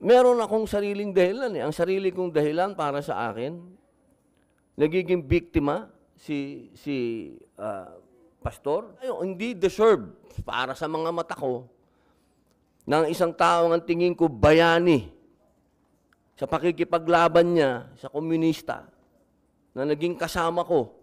meron akong sariling dahilan eh. Ang sarili kong dahilan para sa akin, nagiging biktima si si uh, pastor. Ayo, hindi deserve para sa mga mata ko ng isang tao ang tingin ko bayani sa pakikipaglaban niya sa komunista na naging kasama ko.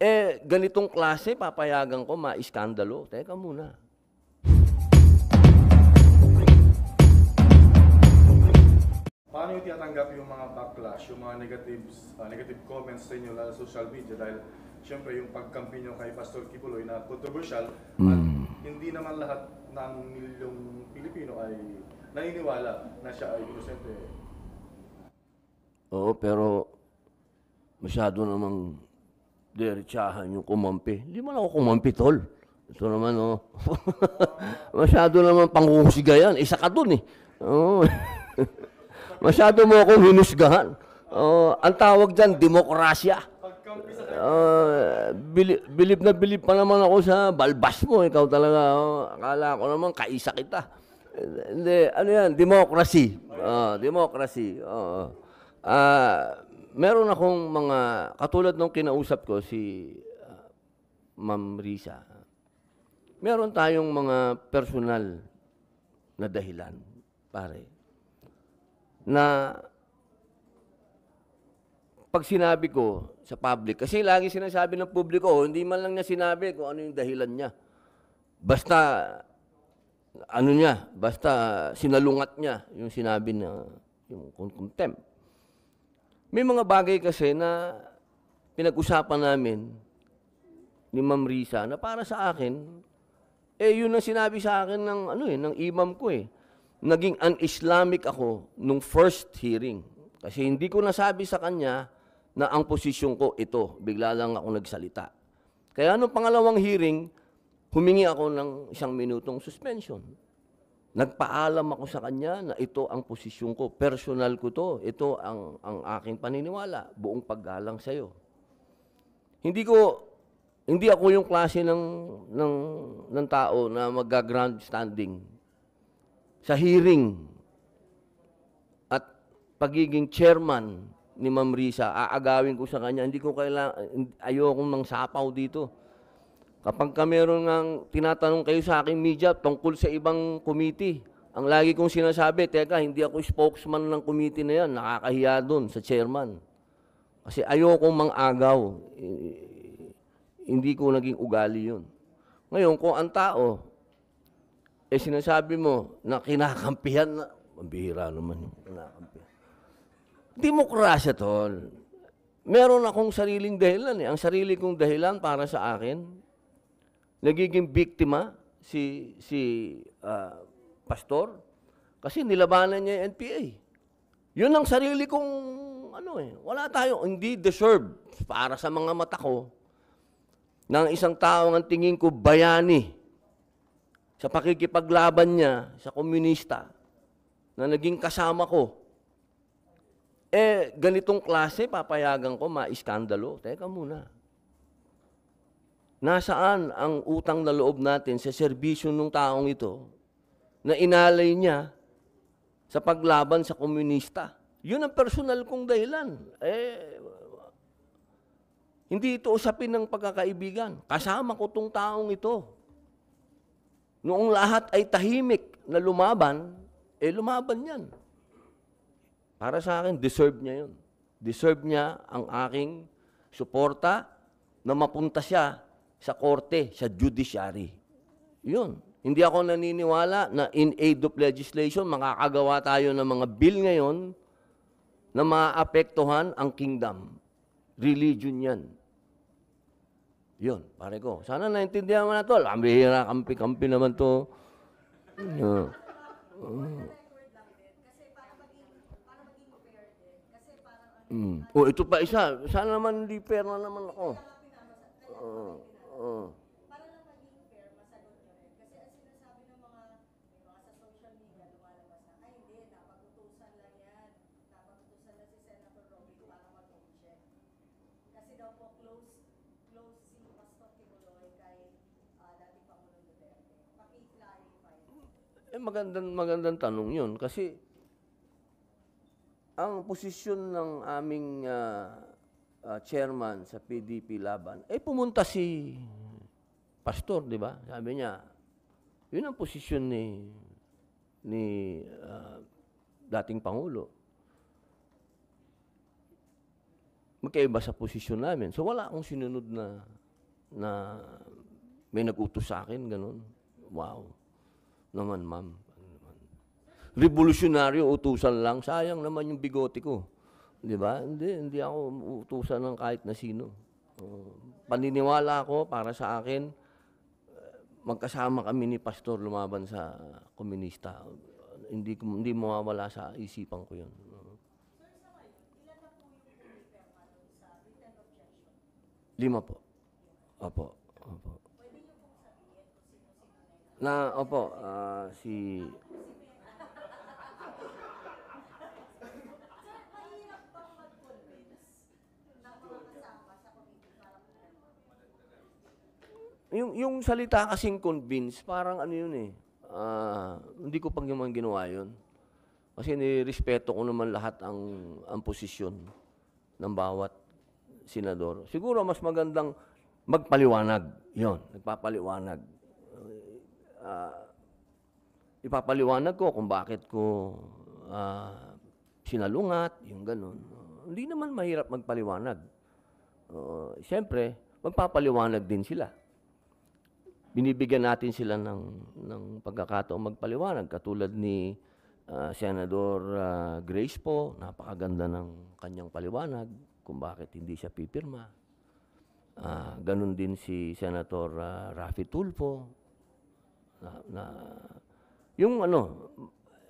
Eh, ganitong klase, papayagan ko, maiskandalo. Teka muna. tinatanggap yung mga backlash, yung mga negatives, uh, negative comments sa inyo lalo social media dahil syempre yung pagkampi nyo kay Pastor Kibuloy na controversial mm. at hmm. hindi naman lahat ng milyong Pilipino ay naniniwala na siya ay inosente. Oo, pero masyado namang derechahan yung kumampi. Hindi man ako kumampi, tol. Ito naman, oh. masyado naman panghusiga yan. Isa ka dun, eh. Oo. Oh. Masyado mo akong hinusgahan. Uh, ang tawag dyan, demokrasya. Uh, bilib, na bilib pa naman ako sa balbas mo. Ikaw talaga, uh, akala ko naman kaisa kita. Hindi, ano yan, democracy. Uh, democracy. Uh, uh, meron akong mga, katulad nung kinausap ko si uh, Ma'am Risa, meron tayong mga personal na dahilan, pare na pag sinabi ko sa public, kasi lagi sinasabi ng publiko, hindi man lang niya sinabi kung ano yung dahilan niya. Basta, ano niya, basta sinalungat niya yung sinabi na yung contempt. May mga bagay kasi na pinag-usapan namin ni Ma'am Risa na para sa akin, eh yun ang sinabi sa akin ng, ano eh, ng imam ko eh naging un-Islamic ako nung first hearing. Kasi hindi ko nasabi sa kanya na ang posisyon ko ito. Bigla lang ako nagsalita. Kaya nung pangalawang hearing, humingi ako ng isang minutong suspension. Nagpaalam ako sa kanya na ito ang posisyon ko. Personal ko to. Ito ang, ang aking paniniwala. Buong paggalang sa'yo. Hindi ko hindi ako yung klase ng ng ng tao na magga-grand standing sa hearing at pagiging chairman ni Ma'am Risa, aagawin ko sa kanya, hindi ko kailangan, ayokong mang sapaw dito. Kapag ka meron ng tinatanong kayo sa aking media tungkol sa ibang committee, ang lagi kong sinasabi, teka, hindi ako spokesman ng committee na yan, nakakahiya doon sa chairman. Kasi ayokong mangagaw, Hindi ko naging ugali yun. Ngayon, kung ang tao, eh sinasabi mo na kinakampihan na, ang bihira naman yung kinakampihan. Demokrasya, tol. Meron akong sariling dahilan eh. Ang sarili kong dahilan para sa akin, nagiging biktima si, si uh, pastor kasi nilabanan niya yung NPA. Yun ang sarili kong ano eh. Wala tayo, hindi deserve para sa mga mata ko ng isang tao ang tingin ko bayani sa pakikipaglaban niya sa komunista na naging kasama ko, eh, ganitong klase, papayagan ko, ma-iskandalo. Teka muna. Nasaan ang utang na loob natin sa serbisyo ng taong ito na inalay niya sa paglaban sa komunista? Yun ang personal kong dahilan. Eh, hindi ito usapin ng pagkakaibigan. Kasama ko tong taong ito. Noong lahat ay tahimik na lumaban, eh lumaban yan. Para sa akin, deserve niya yun. Deserve niya ang aking suporta na mapunta siya sa korte, sa judiciary. Yun. Hindi ako naniniwala na in aid of legislation, makakagawa tayo ng mga bill ngayon na maapektuhan ang kingdom. Religion yan. Yun, pare ko. Sana naintindihan mo na to. Lambihira, kampi-kampi naman to. Uh, uh. Mm. Oh, ito pa isa. Sana naman hindi pera naman ako. Uh. magandang, magandang tanong 'yon kasi ang posisyon ng aming uh, uh, chairman sa PDP Laban, eh pumunta si Pastor, di ba? Sabi niya, yun ang posisyon ni ni uh, dating Pangulo. Magkaiba sa posisyon namin. So wala akong sinunod na na may nag-utos sa akin, ganun. Wow naman, ma'am. Ano Revolutionary, utusan lang. Sayang naman yung bigote ko. Di ba? Hindi, hindi ako utusan ng kahit na sino. Uh, paniniwala ako para sa akin, eh, magkasama kami ni Pastor lumaban sa komunista. Hindi, hindi mawawala sa isipan ko yun. Lima po. Apo. Apo. Na, opo, ah, si... Sir, sa committee para mag Yung, yung salita kasing convince, parang ano yun eh. Ah, hindi ko pang naman ginawa yun. Kasi nirespeto ko naman lahat ang, ang posisyon ng bawat senador. Siguro mas magandang magpaliwanag. Yun, nagpapaliwanag uh, ipapaliwanag ko kung bakit ko uh, sinalungat, yung ganun. Uh, hindi naman mahirap magpaliwanag. Uh, Siyempre, magpapaliwanag din sila. Binibigyan natin sila ng, ng pagkakataong magpaliwanag. Katulad ni uh, Senador uh, Grace po, napakaganda ng kanyang paliwanag kung bakit hindi siya pipirma. Uh, ganun din si Senator uh, Rafi Tulfo, na, na yung ano,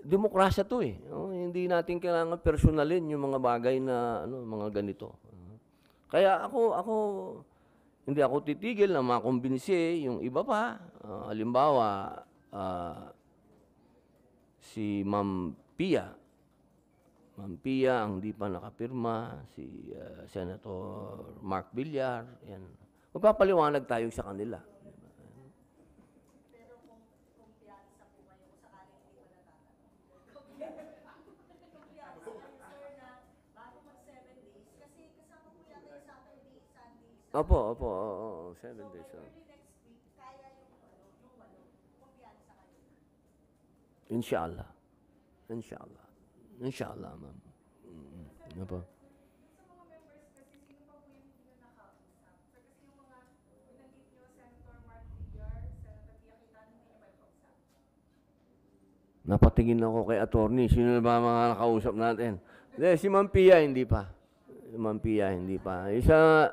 demokrasya to eh. No? Hindi natin kailangan personalin yung mga bagay na ano, mga ganito. Kaya ako ako hindi ako titigil na makumbinsi yung iba pa. Uh, halimbawa, uh, si Ma'am Pia. Ma'am Pia ang di pa nakapirma, si uh, Senator Mark Villar, yan. Magpapaliwanag tayo sa kanila. Opo, opo. Oo, oo. Seven days. So, sa kanila. Inshallah. Inshallah. Inshallah, ma'am. Mm, Opo. Sa mga members kasi, sino pa po yung hindi kasi yung mga binanggit niyo, Senator Mark Villar, Senator Tia Quintana, niyo pa nakausap. Napatingin ako kay attorney. Sino na ba mga nakausap natin? Hindi, si Ma'am Pia, hindi pa. Si Ma'am Pia, hindi pa. Isa,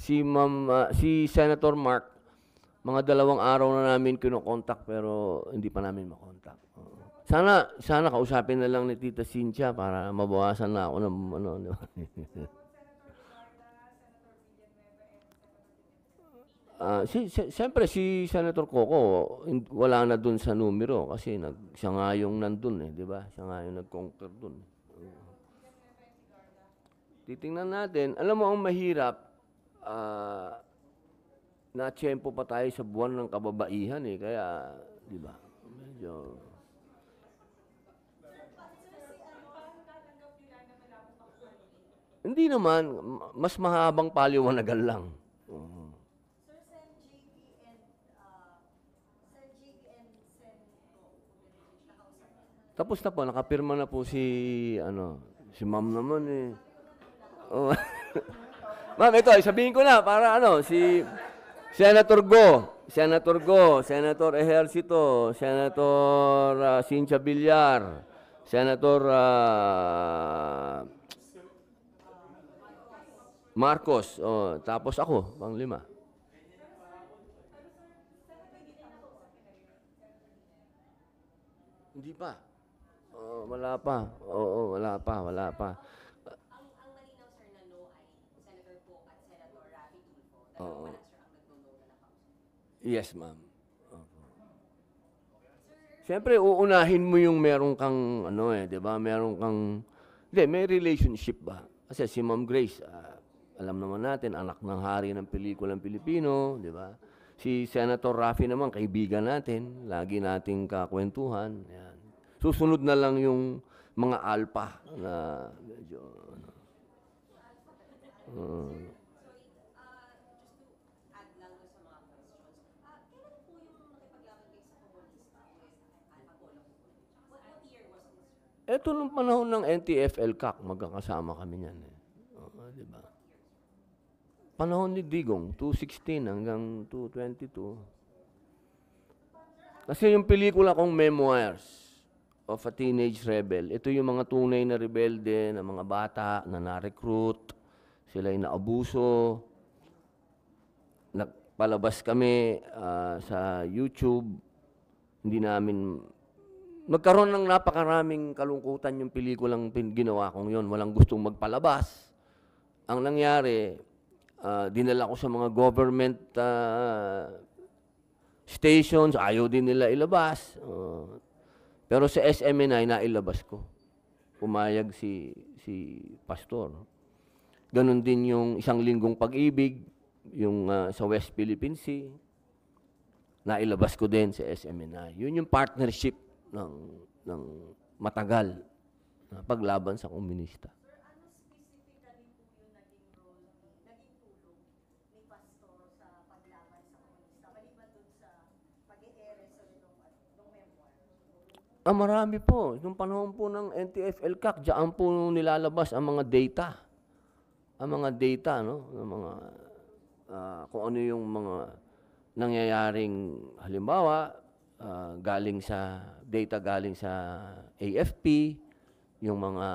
si Ma'am, uh, si Senator Mark, mga dalawang araw na namin kinokontak pero hindi pa namin makontak. Uh, sana, sana kausapin na lang ni Tita Cynthia para mabawasan na ako ng ano, di ba? Uh, si, si, siyempre si Senator Coco wala na dun sa numero kasi nag, siya nga yung nandun eh, di ba? Siya nga yung nag-conquer dun. Titingnan natin. Alam mo, ang mahirap, uh, ah, na tempo pa tayo sa buwan ng kababaihan eh. Kaya, di ba? Medyo... Hindi naman, mas mahabang paliwanagan lang. Uh-huh. Tapos na po, nakapirma na po si, ano, si ma'am naman eh. Oh. Ma'am, ito, sabihin ko na para ano, si Senator Go, Senator Go, Senator Ejercito, Senator uh, ah, Sincha Villar, Senator uh, Marcos, oh, tapos ako, pang lima. Hindi pa. Oh, wala pa. Oo, oh, wala pa, wala pa. Oo. Yes, ma'am. Opo. Siyempre, uunahin mo yung meron kang, ano eh, di ba? Meron kang, hindi, may relationship ba? Kasi si Ma'am Grace, uh, alam naman natin, anak ng hari ng pelikulang Pilipino, di ba? Si Senator Rafi naman, kaibigan natin, lagi nating kakwentuhan. Yan. Susunod na lang yung mga alpa na medyo, ano, uh, Eto nung panahon ng NTFL CAC, magkakasama kami niyan. Eh. Oo, di ba? Panahon ni Digong, 216 hanggang 222. Kasi yung pelikula kong Memoirs, of a teenage rebel. Ito yung mga tunay na rebelde, na mga bata na na-recruit, sila yung naabuso. Nagpalabas kami uh, sa YouTube. Hindi namin nagkaroon ng napakaraming kalungkutan yung pelikulang ginawa kong yon. Walang gustong magpalabas. Ang nangyari, uh, dinala ko sa mga government uh, stations, ayaw din nila ilabas. Uh, pero sa SMNI, nailabas ko. Pumayag si, si pastor. Ganon din yung isang linggong pag-ibig, yung uh, sa West Philippine Sea, nailabas ko din sa SMNI. Yun yung partnership ng, ng matagal na paglaban sa komunista. Ah, marami po. Nung panahon po ng NTFL CAC, diyan po nilalabas ang mga data. Ang mga data, no? Ang mga, uh, kung ano yung mga nangyayaring, halimbawa, uh, galing sa data galing sa AFP, yung mga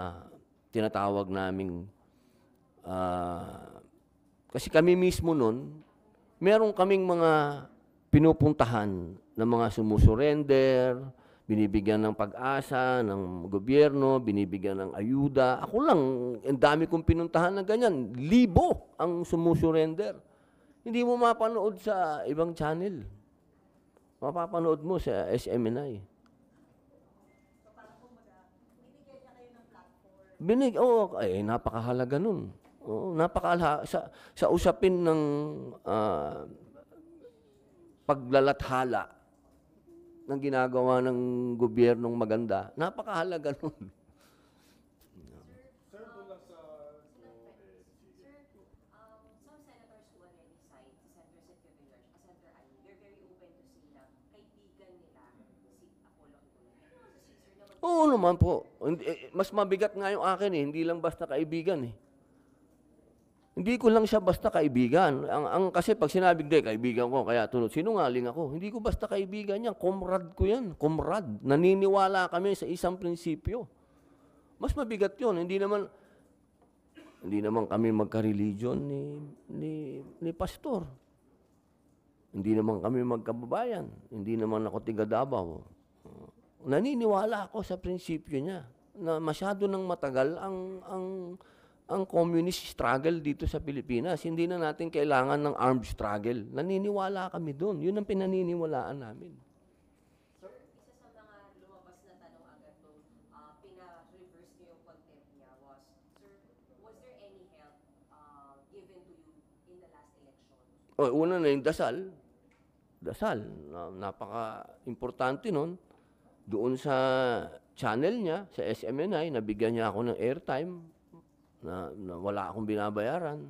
tinatawag naming uh, kasi kami mismo noon, meron kaming mga pinupuntahan ng mga sumusurrender, binibigyan ng pag-asa ng gobyerno, binibigyan ng ayuda. Ako lang, ang dami kong pinuntahan ng ganyan. Libo ang sumusurrender. Hindi mo mapanood sa ibang channel mapapanood mo sa SMNI. So, parang kumbaga, binigyan niya kayo ng platform. Binig, oo, oh, eh, napakahalaga nun. Oo, oh, napakahalaga. Sa, sa usapin ng uh, paglalathala ng ginagawa ng gobyernong maganda, napakahalaga nun. Oo naman po. Eh, mas mabigat nga yung akin eh. Hindi lang basta kaibigan eh. Hindi ko lang siya basta kaibigan. Ang, ang kasi pag sinabi ko, kaibigan ko, kaya tunod, sinungaling ako. Hindi ko basta kaibigan yan. Comrade ko yan. Comrade. Naniniwala kami sa isang prinsipyo. Mas mabigat yon Hindi naman, hindi naman kami magka-religion ni, ni, ni pastor. Hindi naman kami magkababayan. Hindi naman ako tiga Davao naniniwala ako sa prinsipyo niya na masyado nang matagal ang ang ang communist struggle dito sa Pilipinas. Hindi na natin kailangan ng armed struggle. Naniniwala kami doon. Yun ang pinaniniwalaan namin. Sir, isa sa mga lumabas na tanong agad nung uh, ah, pina-reverse niyo yung contempt niya was, Sir, was there any help uh, given to you in the last election? Oh, una na yung dasal. Dasal. Na, napaka-importante nun doon sa channel niya, sa SMNI, nabigyan niya ako ng airtime na, na wala akong binabayaran.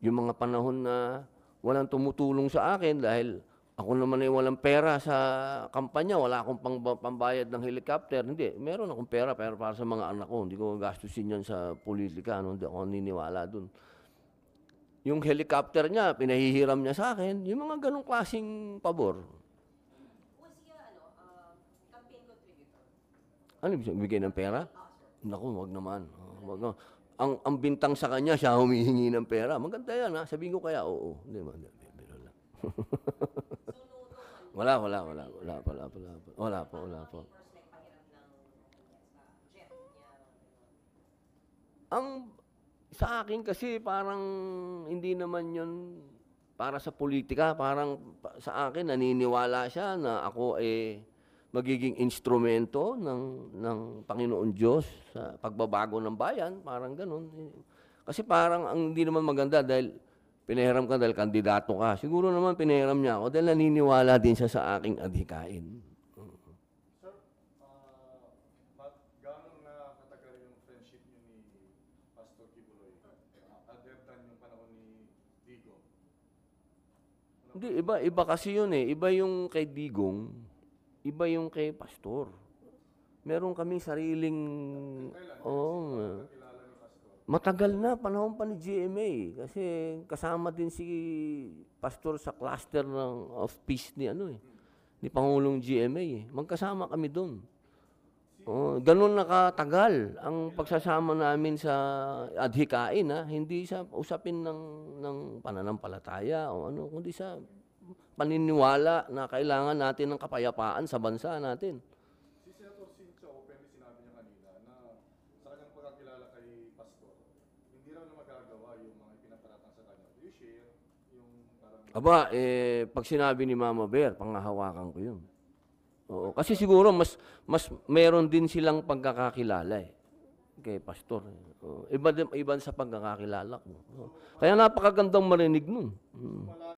Yung mga panahon na walang tumutulong sa akin dahil ako naman ay walang pera sa kampanya, wala akong pang, pambayad ng helicopter. Hindi, meron akong pera pero para sa mga anak ko. Hindi ko gastusin yan sa politika, ano, hindi ako niniwala dun. Yung helicopter niya, pinahihiram niya sa akin. Yung mga ganong klaseng pabor. Ano ibig sabihin? Bigay ng pera? Naku, wag naman. Oh, wag naman. Ang, ang bintang sa kanya, siya humihingi ng pera. Maganda yan, ha? Sabihin ko kaya, oo. Hindi, maganda. Biro lang. wala, wala, wala. Wala pa, wala pa, wala pa. Wala pa, wala pa. Ang sa akin kasi parang hindi naman yon para sa politika, parang sa akin naniniwala siya na ako eh magiging instrumento ng, ng Panginoon Diyos sa pagbabago ng bayan, parang ganun. Kasi parang ang hindi naman maganda dahil pinahiram ka dahil kandidato ka. Siguro naman pinahiram niya ako dahil naniniwala din siya sa aking adhikain. Sir, uh, ah, Matt, na katagal friendship ni Pastor Kibuloy? Uh, at that time ni Digong? Hindi, iba, iba kasi yun eh. Iba yung kay Digong. Iba yung kay pastor. Meron kaming sariling... Oh, matagal na, panahon pa ni GMA. Kasi kasama din si pastor sa cluster ng, of peace ni ano eh. Ni Pangulong GMA eh. Magkasama kami doon. Oh, ganun nakatagal ang pagsasama namin sa adhikain ha, hindi sa usapin ng ng pananampalataya o ano kundi sa paniniwala na kailangan natin ng kapayapaan sa bansa natin. Si Senator Sincho, open sinabi niya kanina na sa kanyang pagkakilala kay Pastor, hindi raw na magagawa yung mga ipinaparatang sa kanya. Do you share yung parang... Aba, eh, pag sinabi ni Mama Bear, pangahawakan ko yun. Oo, kasi siguro mas mas meron din silang pagkakakilala eh kay pastor. Eh. Iba din iba sa pagkakakilala ko. Oh. Kaya napakagandang marinig nun. Hmm.